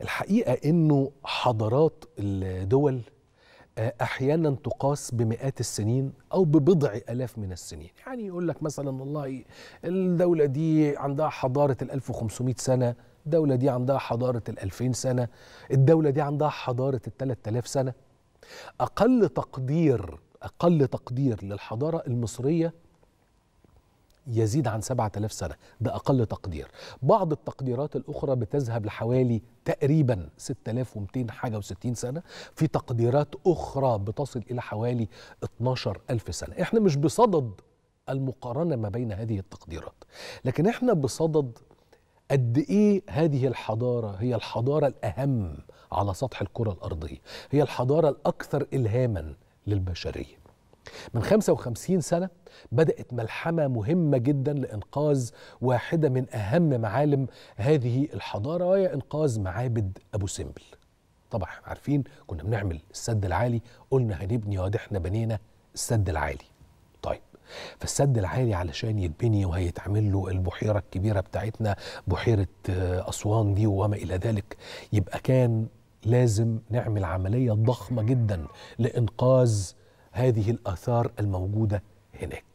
الحقيقه انه حضارات الدول آه، احيانا تقاس بمئات السنين او ببضع الاف من السنين يعني يقول لك مثلا والله الدوله دي عندها حضاره ال1500 سنه الدوله دي عندها حضاره ال2000 سنه الدوله دي عندها حضاره ال3000 سنه اقل تقدير اقل تقدير للحضاره المصريه يزيد عن 7000 سنة ده أقل تقدير بعض التقديرات الأخرى بتذهب لحوالي تقريبا 6200 حاجة و60 سنة في تقديرات أخرى بتصل إلى حوالي 12000 سنة إحنا مش بصدد المقارنة ما بين هذه التقديرات لكن إحنا بصدد قد إيه هذه الحضارة هي الحضارة الأهم على سطح الكرة الأرضية هي الحضارة الأكثر إلهاما للبشرية من 55 سنة بدأت ملحمة مهمة جدا لإنقاذ واحدة من أهم معالم هذه الحضارة وهي إنقاذ معابد أبو سمبل طبعا احنا عارفين كنا بنعمل السد العالي قلنا هنبني وادي احنا بنينا السد العالي طيب فالسد العالي علشان يتبني وهيتعمل له البحيرة الكبيرة بتاعتنا بحيرة آه، أسوان دي وما إلى ذلك يبقى كان لازم نعمل عملية ضخمة جدا لإنقاذ هذه الآثار الموجودة هناك